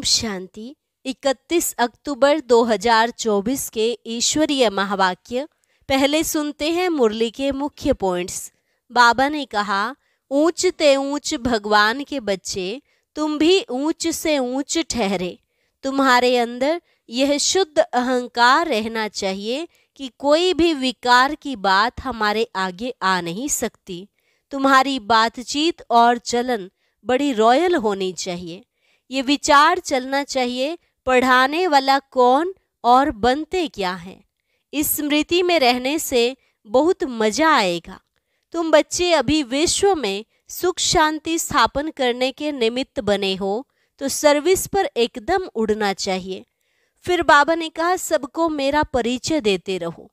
ओम शांति 31 अक्टूबर 2024 के ईश्वरीय महावाक्य पहले सुनते हैं मुरली के मुख्य पॉइंट्स बाबा ने कहा ऊंच ते ऊंच भगवान के बच्चे तुम भी ऊंच से ऊंच ठहरे तुम्हारे अंदर यह शुद्ध अहंकार रहना चाहिए कि कोई भी विकार की बात हमारे आगे आ नहीं सकती तुम्हारी बातचीत और चलन बड़ी रॉयल होनी चाहिए ये विचार चलना चाहिए पढ़ाने वाला कौन और बनते क्या हैं इस स्मृति में रहने से बहुत मज़ा आएगा तुम बच्चे अभी विश्व में सुख शांति स्थापन करने के निमित्त बने हो तो सर्विस पर एकदम उड़ना चाहिए फिर बाबा ने कहा सबको मेरा परिचय देते रहो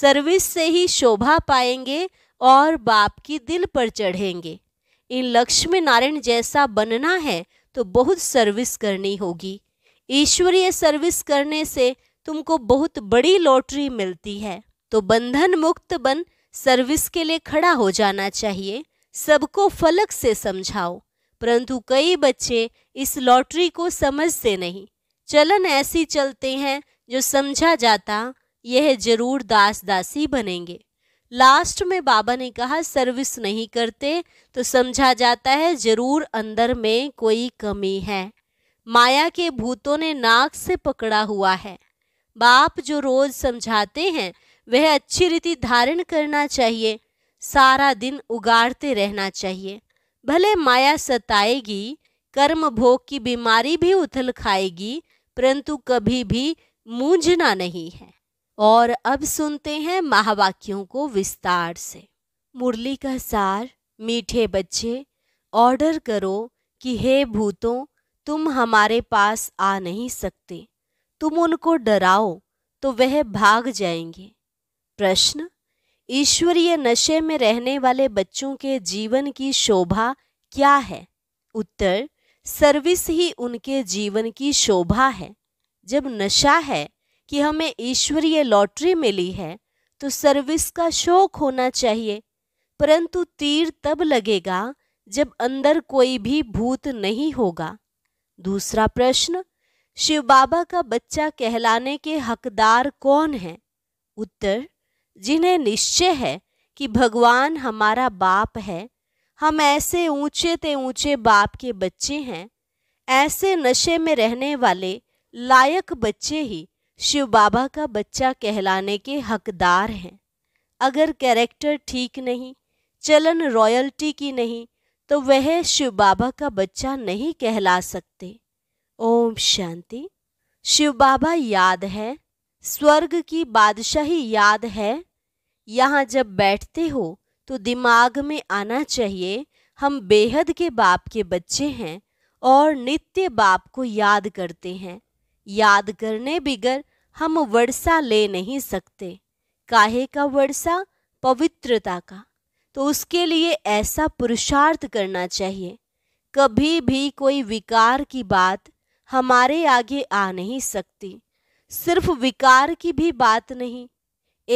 सर्विस से ही शोभा पाएंगे और बाप की दिल पर चढ़ेंगे इन लक्ष्मी नारायण जैसा बनना है तो बहुत सर्विस करनी होगी ईश्वरीय सर्विस करने से तुमको बहुत बड़ी लॉटरी मिलती है तो बंधन मुक्त बन सर्विस के लिए खड़ा हो जाना चाहिए सबको फलक से समझाओ परंतु कई बच्चे इस लॉटरी को समझते नहीं चलन ऐसी चलते हैं जो समझा जाता यह जरूर दास दासी बनेंगे लास्ट में बाबा ने कहा सर्विस नहीं करते तो समझा जाता है जरूर अंदर में कोई कमी है माया के भूतों ने नाक से पकड़ा हुआ है बाप जो रोज समझाते हैं वह अच्छी रीति धारण करना चाहिए सारा दिन उगाड़ते रहना चाहिए भले माया सताएगी कर्म भोग की बीमारी भी उथल खाएगी परंतु कभी भी मूंझना नहीं है और अब सुनते हैं महावाक्यों को विस्तार से मुरली का सार मीठे बच्चे ऑर्डर करो कि हे भूतों तुम हमारे पास आ नहीं सकते तुम उनको डराओ तो वह भाग जाएंगे प्रश्न ईश्वरीय नशे में रहने वाले बच्चों के जीवन की शोभा क्या है उत्तर सर्विस ही उनके जीवन की शोभा है जब नशा है कि हमें ईश्वरीय लॉटरी मिली है तो सर्विस का शौक होना चाहिए परंतु तीर तब लगेगा जब अंदर कोई भी भूत नहीं होगा दूसरा प्रश्न शिव बाबा का बच्चा कहलाने के हकदार कौन है उत्तर जिन्हें निश्चय है कि भगवान हमारा बाप है हम ऐसे ऊंचे ते ऊंचे बाप के बच्चे हैं ऐसे नशे में रहने वाले लायक बच्चे ही शिव बाबा का बच्चा कहलाने के हकदार हैं अगर कैरेक्टर ठीक नहीं चलन रॉयल्टी की नहीं तो वह शिव बाबा का बच्चा नहीं कहला सकते ओम शांति शिव बाबा याद है स्वर्ग की बादशाही याद है यहाँ जब बैठते हो तो दिमाग में आना चाहिए हम बेहद के बाप के बच्चे हैं और नित्य बाप को याद करते हैं याद करने बिगर हम वर्षा ले नहीं सकते काहे का वर्षा पवित्रता का तो उसके लिए ऐसा पुरुषार्थ करना चाहिए कभी भी कोई विकार की बात हमारे आगे आ नहीं सकती सिर्फ विकार की भी बात नहीं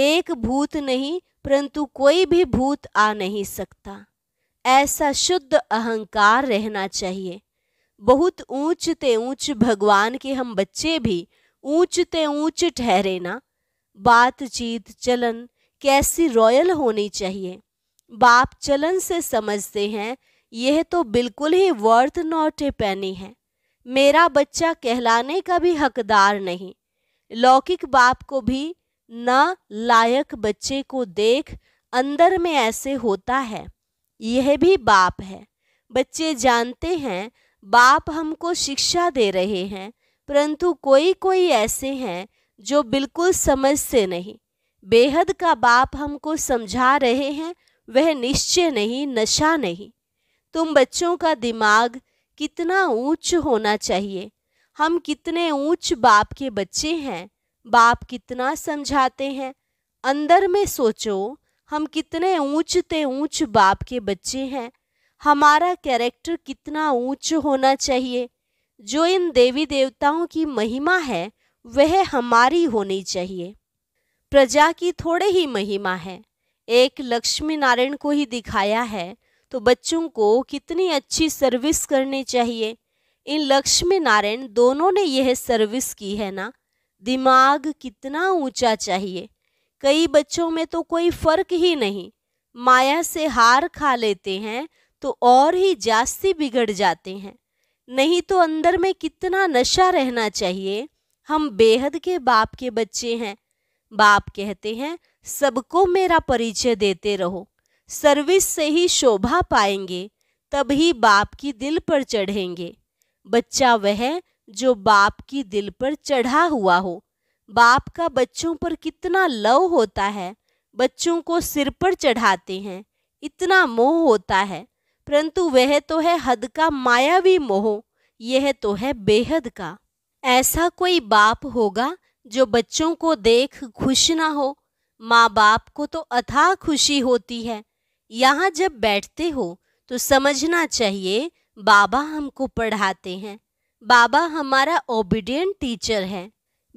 एक भूत नहीं परंतु कोई भी भूत आ नहीं सकता ऐसा शुद्ध अहंकार रहना चाहिए बहुत ऊंचते ऊंच भगवान के हम बच्चे भी ऊंच ते ऊंच ठहरे ना बातचीत चलन कैसी रॉयल होनी चाहिए बाप चलन से समझते हैं यह तो बिल्कुल ही वर्थ नॉट ए पैनी है मेरा बच्चा कहलाने का भी हकदार नहीं लौकिक बाप को भी न लायक बच्चे को देख अंदर में ऐसे होता है यह भी बाप है बच्चे जानते हैं बाप हमको शिक्षा दे रहे हैं परंतु कोई कोई ऐसे हैं जो बिल्कुल समझ से नहीं बेहद का बाप हमको समझा रहे हैं वह निश्चय नहीं नशा नहीं तुम बच्चों का दिमाग कितना ऊंच होना चाहिए हम कितने ऊंच बाप के बच्चे हैं बाप कितना समझाते हैं अंदर में सोचो हम कितने ऊंचते ऊंच बाप के बच्चे हैं हमारा कैरेक्टर कितना ऊंच होना चाहिए जो इन देवी देवताओं की महिमा है वह हमारी होनी चाहिए प्रजा की थोड़े ही महिमा है एक लक्ष्मी नारायण को ही दिखाया है तो बच्चों को कितनी अच्छी सर्विस करनी चाहिए इन लक्ष्मी नारायण दोनों ने यह सर्विस की है ना दिमाग कितना ऊंचा चाहिए कई बच्चों में तो कोई फर्क ही नहीं माया से हार खा लेते हैं तो और ही जास्ती बिगड़ जाते हैं नहीं तो अंदर में कितना नशा रहना चाहिए हम बेहद के बाप के बच्चे हैं बाप कहते हैं सबको मेरा परिचय देते रहो सर्विस से ही शोभा पाएंगे तभी बाप की दिल पर चढ़ेंगे बच्चा वह जो बाप की दिल पर चढ़ा हुआ हो बाप का बच्चों पर कितना लव होता है बच्चों को सिर पर चढ़ाते हैं इतना मोह होता है परंतु वह तो है हद का मायावी मोह यह तो है बेहद का ऐसा कोई बाप होगा जो बच्चों को देख खुश ना हो माँ बाप को तो अथाह खुशी होती है यहाँ जब बैठते हो तो समझना चाहिए बाबा हमको पढ़ाते हैं बाबा हमारा ओबीडियंट टीचर है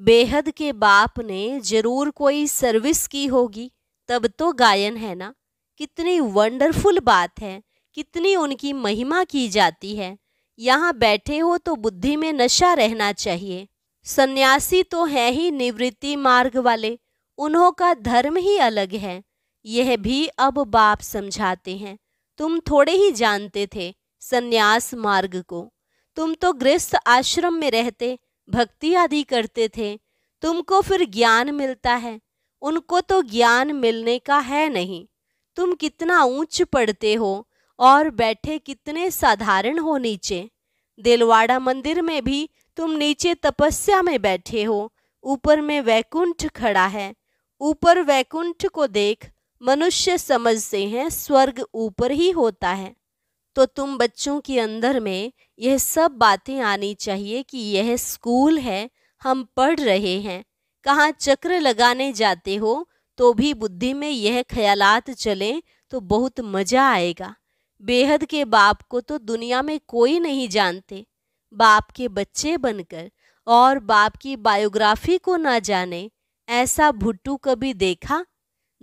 बेहद के बाप ने जरूर कोई सर्विस की होगी तब तो गायन है ना कितनी वंडरफुल बात है कितनी उनकी महिमा की जाती है यहाँ बैठे हो तो बुद्धि में नशा रहना चाहिए सन्यासी तो है ही निवृत्ति मार्ग वाले उन्हों का धर्म ही अलग है यह भी अब बाप समझाते हैं तुम थोड़े ही जानते थे सन्यास मार्ग को तुम तो गृहस्थ आश्रम में रहते भक्ति आदि करते थे तुमको फिर ज्ञान मिलता है उनको तो ज्ञान मिलने का है नहीं तुम कितना ऊंच पढ़ते हो और बैठे कितने साधारण हो नीचे दिलवाड़ा मंदिर में भी तुम नीचे तपस्या में बैठे हो ऊपर में वैकुंठ खड़ा है ऊपर वैकुंठ को देख मनुष्य समझते हैं स्वर्ग ऊपर ही होता है तो तुम बच्चों के अंदर में यह सब बातें आनी चाहिए कि यह स्कूल है हम पढ़ रहे हैं कहाँ चक्र लगाने जाते हो तो भी बुद्धि में यह ख्यालात चलें तो बहुत मज़ा आएगा बेहद के बाप को तो दुनिया में कोई नहीं जानते बाप के बच्चे बनकर और बाप की बायोग्राफी को ना जाने ऐसा भुट्टू कभी देखा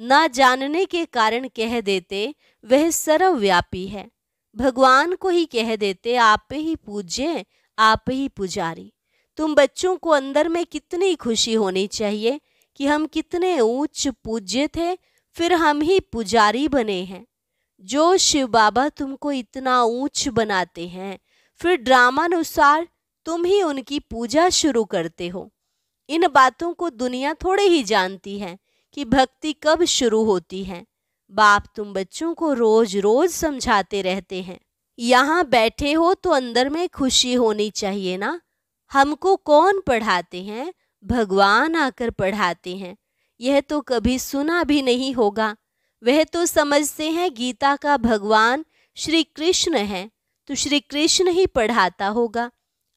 ना जानने के कारण कह देते वह सर्वव्यापी है भगवान को ही कह देते आप ही पूज्य आप ही पुजारी तुम बच्चों को अंदर में कितनी खुशी होनी चाहिए कि हम कितने ऊंच पूज्य थे फिर हम ही पुजारी बने हैं जो शिव बाबा तुमको इतना ऊंच बनाते हैं फिर ड्रामानुसार तुम ही उनकी पूजा शुरू करते हो इन बातों को दुनिया थोड़े ही जानती है कि भक्ति कब शुरू होती है बाप तुम बच्चों को रोज रोज समझाते रहते हैं यहाँ बैठे हो तो अंदर में खुशी होनी चाहिए ना हमको कौन पढ़ाते हैं भगवान आकर पढ़ाते हैं यह तो कभी सुना भी नहीं होगा वह तो समझते हैं गीता का भगवान श्री कृष्ण है तो श्री कृष्ण ही पढ़ाता होगा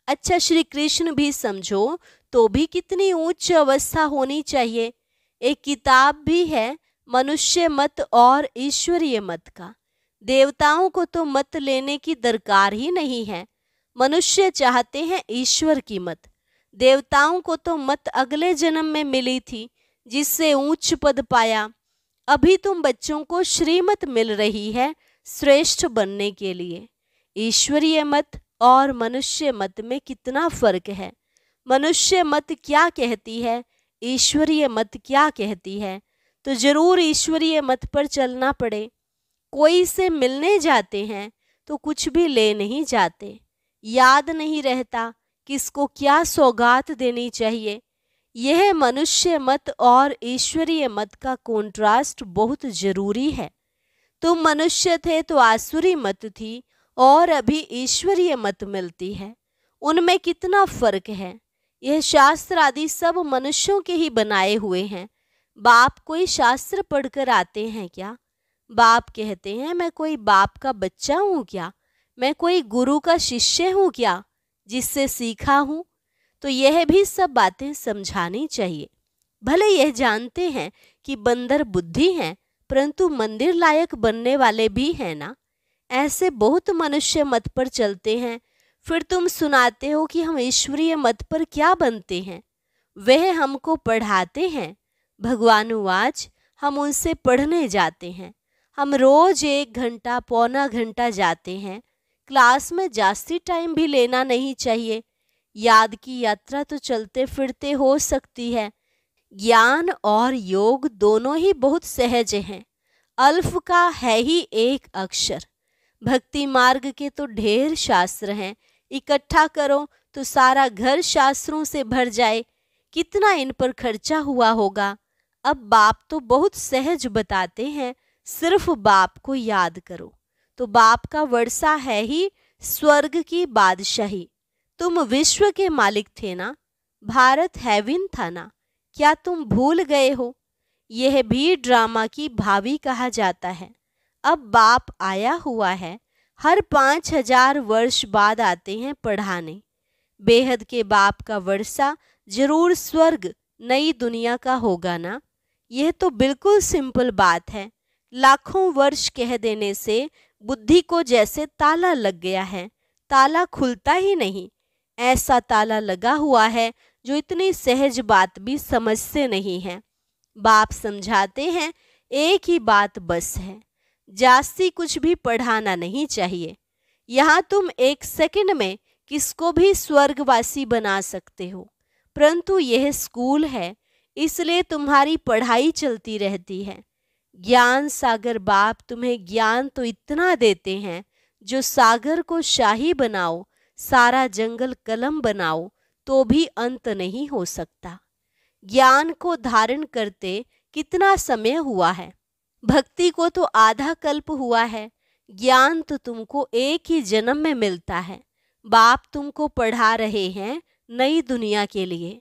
अच्छा श्री कृष्ण भी समझो तो भी कितनी उच्च अवस्था होनी चाहिए एक किताब भी है मनुष्य मत और ईश्वरीय मत का देवताओं को तो मत लेने की दरकार ही नहीं है मनुष्य चाहते हैं ईश्वर की मत देवताओं को तो मत अगले जन्म में मिली थी जिससे ऊंच पद पाया अभी तुम बच्चों को श्रीमत मिल रही है श्रेष्ठ बनने के लिए ईश्वरीय मत और मनुष्य मत में कितना फर्क है मनुष्य मत क्या कहती है ईश्वरीय मत क्या कहती है तो जरूर ईश्वरीय मत पर चलना पड़े कोई से मिलने जाते हैं तो कुछ भी ले नहीं जाते याद नहीं रहता किसको क्या सौगात देनी चाहिए यह मनुष्य मत और ईश्वरीय मत का कॉन्ट्रास्ट बहुत जरूरी है तुम मनुष्य थे तो आसुरी मत थी और अभी ईश्वरीय मत मिलती है उनमें कितना फर्क है यह शास्त्र आदि सब मनुष्यों के ही बनाए हुए हैं बाप कोई शास्त्र पढ़कर आते हैं क्या बाप कहते हैं मैं कोई बाप का बच्चा हूँ क्या मैं कोई गुरु का शिष्य हूँ क्या जिससे सीखा हूँ तो यह भी सब बातें समझानी चाहिए भले यह जानते हैं कि बंदर बुद्धि हैं परंतु मंदिर लायक बनने वाले भी हैं ना ऐसे बहुत मनुष्य मत पर चलते हैं फिर तुम सुनाते हो कि हम ईश्वरीय मत पर क्या बनते हैं वह हमको पढ़ाते हैं भगवान उवाच हम उनसे पढ़ने जाते हैं हम रोज एक घंटा पौना घंटा जाते हैं क्लास में जास्ती टाइम भी लेना नहीं चाहिए याद की यात्रा तो चलते फिरते हो सकती है ज्ञान और योग दोनों ही बहुत सहज हैं अल्फ का है ही एक अक्षर भक्ति मार्ग के तो ढेर शास्त्र हैं इकट्ठा करो तो सारा घर शास्त्रों से भर जाए कितना इन पर खर्चा हुआ होगा अब बाप तो बहुत सहज बताते हैं सिर्फ बाप को याद करो तो बाप का वर्षा है ही स्वर्ग की बादशाही तुम विश्व के मालिक थे ना भारत हैविन था ना क्या तुम भूल गए हो यह भी ड्रामा की भावी कहा जाता है अब बाप आया हुआ है हर पाँच हजार वर्ष बाद आते हैं पढ़ाने बेहद के बाप का वर्षा जरूर स्वर्ग नई दुनिया का होगा ना यह तो बिल्कुल सिंपल बात है लाखों वर्ष कह देने से बुद्धि को जैसे ताला लग गया है ताला खुलता ही नहीं ऐसा ताला लगा हुआ है जो इतनी सहज बात भी समझते नहीं है बाप समझाते हैं एक ही बात बस है जास्ती कुछ भी पढ़ाना नहीं चाहिए यहाँ तुम एक सेकंड में किसको भी स्वर्गवासी बना सकते हो परंतु यह स्कूल है इसलिए तुम्हारी पढ़ाई चलती रहती है ज्ञान सागर बाप तुम्हें ज्ञान तो इतना देते हैं जो सागर को शाही बनाओ सारा जंगल कलम बनाओ तो भी अंत नहीं हो सकता ज्ञान को धारण करते कितना समय हुआ है भक्ति को तो आधा कल्प हुआ है ज्ञान तो तुमको एक ही जन्म में मिलता है बाप तुमको पढ़ा रहे हैं नई दुनिया के लिए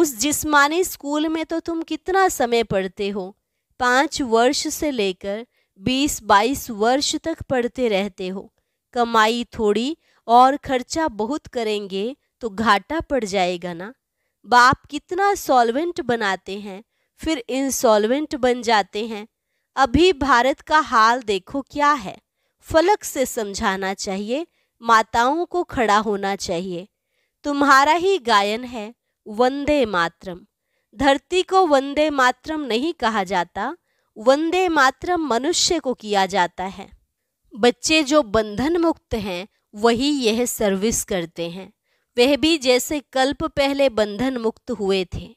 उस जिस्मानी स्कूल में तो तुम कितना समय पढ़ते हो पाँच वर्ष से लेकर बीस बाईस वर्ष तक पढ़ते रहते हो कमाई थोड़ी और खर्चा बहुत करेंगे तो घाटा पड़ जाएगा ना बाप कितना सॉल्वेंट बनाते हैं फिर इंसॉल्वेंट बन जाते हैं अभी भारत का हाल देखो क्या है फलक से समझाना चाहिए माताओं को खड़ा होना चाहिए तुम्हारा ही गायन है वंदे मातरम धरती को वंदे मातरम नहीं कहा जाता वंदे मातरम मनुष्य को किया जाता है बच्चे जो बंधन मुक्त हैं वही यह सर्विस करते हैं वह भी जैसे कल्प पहले बंधन मुक्त हुए थे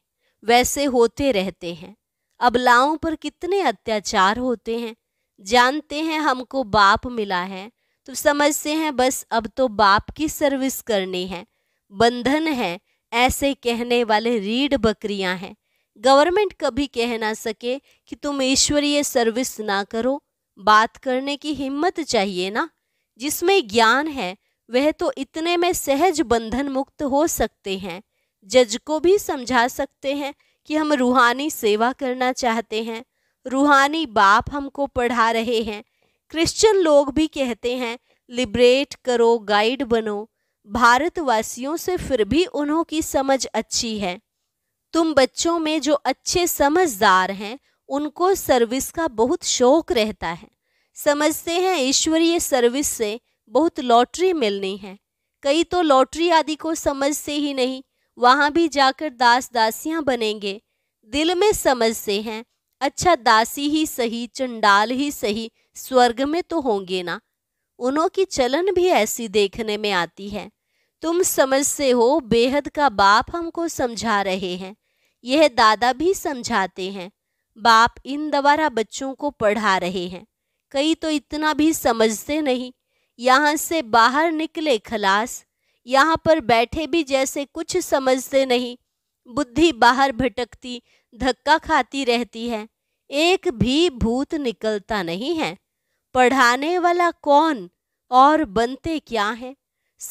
वैसे होते रहते हैं अबलाओं पर कितने अत्याचार होते हैं जानते हैं हमको बाप मिला है तो समझते हैं बस अब तो बाप की सर्विस करनी है बंधन है ऐसे कहने वाले रीढ़ बकरियां हैं गवर्नमेंट कभी कह ना सके कि तुम ईश्वरीय सर्विस ना करो बात करने की हिम्मत चाहिए ना जिसमें ज्ञान है वह तो इतने में सहज बंधन मुक्त हो सकते हैं जज को भी समझा सकते हैं कि हम रूहानी सेवा करना चाहते हैं रूहानी बाप हमको पढ़ा रहे हैं क्रिश्चियन लोग भी कहते हैं लिबरेट करो गाइड बनो भारतवासियों से फिर भी उन्हों की समझ अच्छी है तुम बच्चों में जो अच्छे समझदार हैं उनको सर्विस का बहुत शौक रहता है समझते हैं ईश्वरीय सर्विस से बहुत लॉटरी मिलनी है कई तो लॉटरी आदि को समझते ही नहीं वहाँ भी जाकर दास दासियाँ बनेंगे दिल में समझते हैं अच्छा दासी ही सही चंडाल ही सही स्वर्ग में तो होंगे ना उनों की चलन भी ऐसी देखने में आती है तुम समझते हो बेहद का बाप हमको समझा रहे हैं यह दादा भी समझाते हैं बाप इन द्वारा बच्चों को पढ़ा रहे हैं कई तो इतना भी समझते नहीं यहाँ से बाहर निकले खलास यहाँ पर बैठे भी जैसे कुछ समझते नहीं बुद्धि बाहर भटकती धक्का खाती रहती है एक भी भूत निकलता नहीं है पढ़ाने वाला कौन और बनते क्या हैं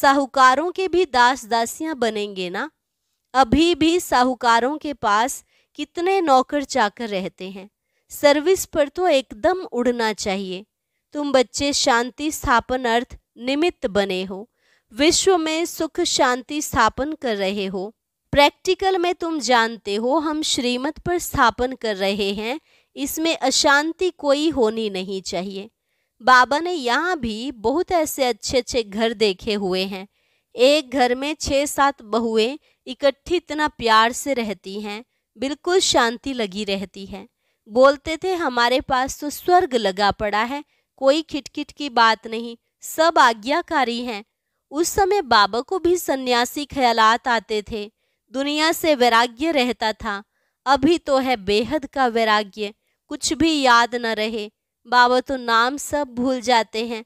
साहूकारों के भी दास दासियां बनेंगे ना अभी भी साहूकारों के पास कितने नौकर चाकर रहते हैं सर्विस पर तो एकदम उड़ना चाहिए तुम बच्चे शांति स्थापन अर्थ निमित्त बने हो विश्व में सुख शांति स्थापन कर रहे हो प्रैक्टिकल में तुम जानते हो हम श्रीमत पर स्थापन कर रहे हैं इसमें अशांति कोई होनी नहीं चाहिए बाबा ने यहाँ भी बहुत ऐसे अच्छे अच्छे घर देखे हुए हैं एक घर में छः सात बहुएं इकट्ठी इतना प्यार से रहती हैं बिल्कुल शांति लगी रहती है बोलते थे हमारे पास तो स्वर्ग लगा पड़ा है कोई खिटखिट की बात नहीं सब आज्ञाकारी हैं उस समय बाबा को भी सन्यासी ख्यालात आते थे दुनिया से वैराग्य रहता था अभी तो है बेहद का वैराग्य कुछ भी याद न रहे बाबा तो नाम सब भूल जाते हैं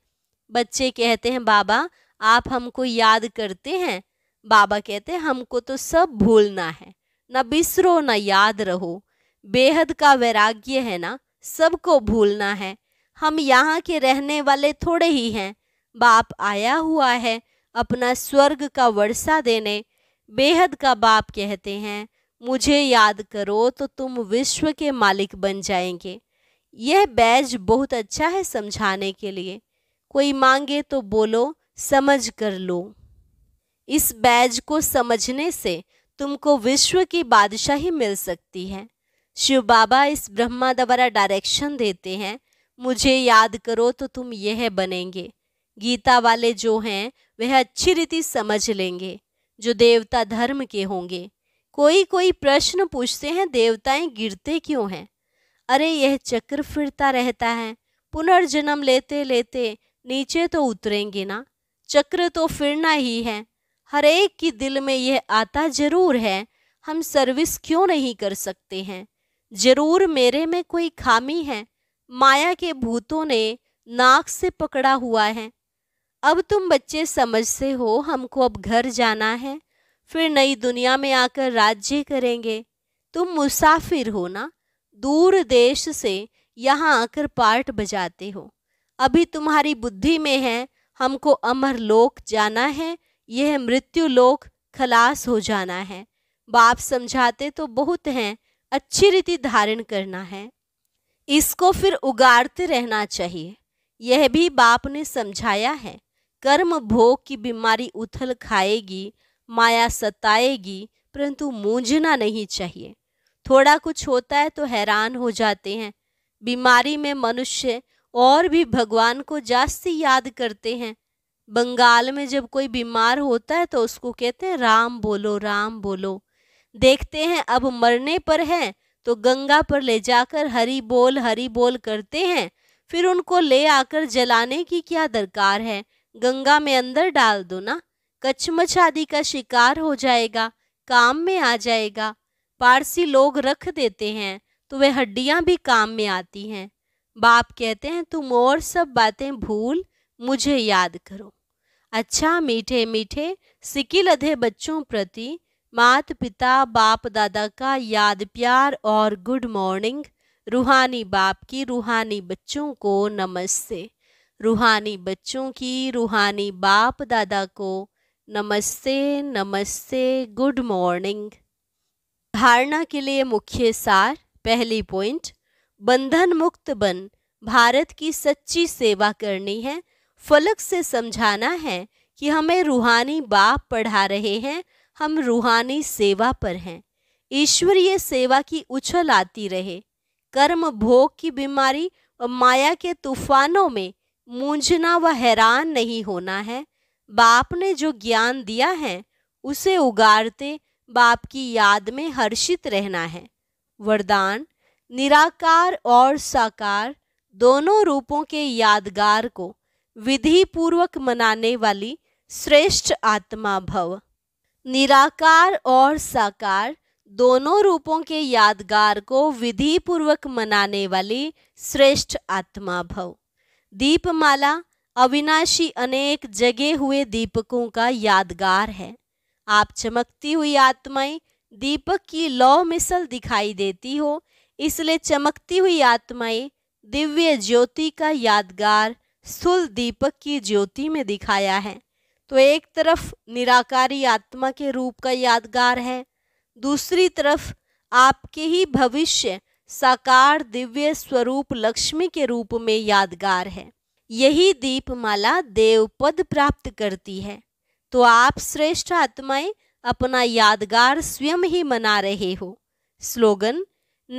बच्चे कहते हैं बाबा आप हमको याद करते हैं बाबा कहते हैं हमको तो सब भूलना है न बिसरो न याद रहो बेहद का वैराग्य है ना सबको भूलना है हम यहाँ के रहने वाले थोड़े ही हैं बाप आया हुआ है अपना स्वर्ग का वर्षा देने बेहद का बाप कहते हैं मुझे याद करो तो तुम विश्व के मालिक बन जाएंगे यह बैज बहुत अच्छा है समझाने के लिए कोई मांगे तो बोलो समझ कर लो इस बैज को समझने से तुमको विश्व की बादशाही मिल सकती है शिव बाबा इस ब्रह्मा द्वारा डायरेक्शन देते हैं मुझे याद करो तो तुम यह बनेंगे गीता वाले जो हैं वह अच्छी रीति समझ लेंगे जो देवता धर्म के होंगे कोई कोई प्रश्न पूछते हैं देवताएं गिरते क्यों हैं अरे यह चक्र फिरता रहता है पुनर्जन्म लेते लेते नीचे तो उतरेंगे ना चक्र तो फिरना ही है हर एक की दिल में यह आता जरूर है हम सर्विस क्यों नहीं कर सकते हैं जरूर मेरे में कोई खामी है माया के भूतों ने नाक से पकड़ा हुआ है अब तुम बच्चे समझते हो हमको अब घर जाना है फिर नई दुनिया में आकर राज्य करेंगे तुम मुसाफिर हो ना दूर देश से यहाँ आकर पार्ट बजाते हो अभी तुम्हारी बुद्धि में है हमको अमर लोक जाना है यह मृत्यु लोक खलास हो जाना है बाप समझाते तो बहुत हैं अच्छी रीति धारण करना है इसको फिर उगाड़ते रहना चाहिए यह भी बाप ने समझाया है कर्म भोग की बीमारी उथल खाएगी माया सताएगी परंतु मूंझना नहीं चाहिए थोड़ा कुछ होता है तो हैरान हो जाते हैं बीमारी में मनुष्य और भी भगवान को जास्ती याद करते हैं बंगाल में जब कोई बीमार होता है तो उसको कहते हैं राम बोलो राम बोलो देखते हैं अब मरने पर हैं तो गंगा पर ले जाकर हरी बोल हरी बोल करते हैं फिर उनको ले आकर जलाने की क्या दरकार है गंगा में अंदर डाल दो ना कचमच आदि का शिकार हो जाएगा काम में आ जाएगा पारसी लोग रख देते हैं तो वे हड्डियां भी काम में आती हैं बाप कहते हैं तुम और सब बातें भूल मुझे याद करो अच्छा मीठे मीठे सिकिल अधे बच्चों प्रति मात पिता बाप दादा का याद प्यार और गुड मॉर्निंग रूहानी बाप की रूहानी बच्चों को नमस्ते रूहानी बच्चों की रूहानी बाप दादा को नमस्ते नमस्ते गुड मॉर्निंग धारणा के लिए मुख्य सार पहली पॉइंट बंधन मुक्त बन भारत की सच्ची सेवा करनी है फलक से समझाना है कि हमें रूहानी बाप पढ़ा रहे हैं हम रूहानी सेवा पर हैं ईश्वरीय सेवा की उछल आती रहे कर्म भोग की बीमारी और माया के तूफानों में मूंझना व हैरान नहीं होना है बाप ने जो ज्ञान दिया है उसे उगाड़ते बाप की याद में हर्षित रहना है वरदान निराकार और साकार दोनों रूपों के यादगार को विधि पूर्वक मनाने वाली श्रेष्ठ आत्मा भव निराकार और साकार दोनों रूपों के यादगार को विधि पूर्वक मनाने वाली श्रेष्ठ आत्मा भव दीपमाला अविनाशी अनेक जगे हुए दीपकों का यादगार है आप चमकती हुई आत्माएं दीपक की लौ मिसल दिखाई देती हो इसलिए चमकती हुई आत्माएं दिव्य ज्योति का यादगार सुल दीपक की ज्योति में दिखाया है तो एक तरफ निराकारी आत्मा के रूप का यादगार है दूसरी तरफ आपके ही भविष्य साकार दिव्य स्वरूप लक्ष्मी के रूप में यादगार है यही दीपमाला देव पद प्राप्त करती है तो आप श्रेष्ठ आत्माएं अपना यादगार स्वयं ही मना रहे हो स्लोगन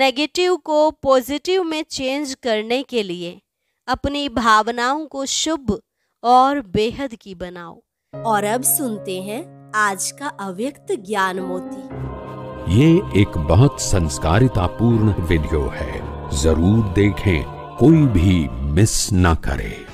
नेगेटिव को पॉजिटिव में चेंज करने के लिए अपनी भावनाओं को शुभ और बेहद की बनाओ और अब सुनते हैं आज का अव्यक्त ज्ञान मोती ये एक बहुत संस्कारिता पूर्ण वीडियो है जरूर देखें कोई भी मिस ना करे